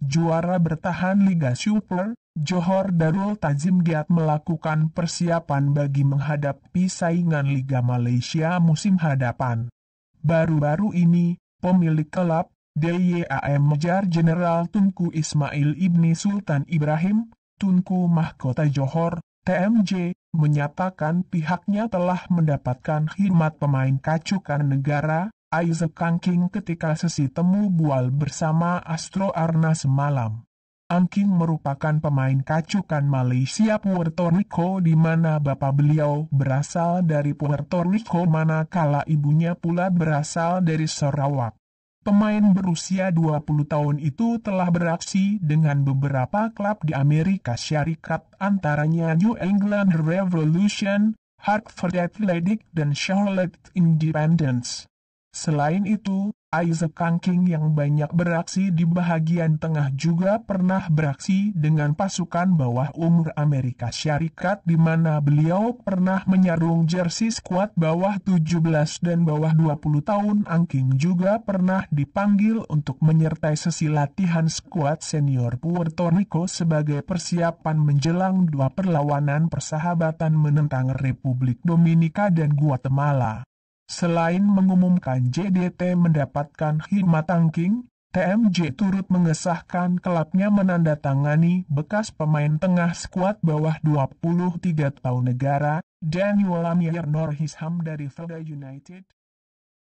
juara bertahan Liga Super, Johor Darul Tazim giat melakukan persiapan bagi menghadapi saingan Liga Malaysia musim hadapan. Baru-baru ini, pemilik klub, DYAM Mejar General Tunku Ismail Ibni Sultan Ibrahim, Tunku Mahkota Johor, TMJ, menyatakan pihaknya telah mendapatkan khidmat pemain kacukan negara, Isaac Kangking ketika sesi temu bual bersama Astro Arna semalam. Angking merupakan pemain kacukan Malaysia Puerto Rico di mana bapak beliau berasal dari Puerto Rico manakala ibunya pula berasal dari Sarawak. Pemain berusia 20 tahun itu telah beraksi dengan beberapa klub di Amerika Syarikat antaranya New England Revolution, Hartford Athletic dan Charlotte Independence. Selain itu, Isaac Kangking yang banyak beraksi di bahagian tengah juga pernah beraksi dengan pasukan bawah umur Amerika Syarikat di mana beliau pernah menyarung jersey skuad bawah 17 dan bawah 20 tahun. Angking juga pernah dipanggil untuk menyertai sesi latihan skuad senior Puerto Rico sebagai persiapan menjelang dua perlawanan persahabatan menentang Republik Dominika dan Guatemala. Selain mengumumkan JDT mendapatkan khidmat tangking, TMJ turut mengesahkan klubnya menandatangani bekas pemain tengah skuad bawah 23 tahun negara, Daniel Amir Norhisham dari Felda United.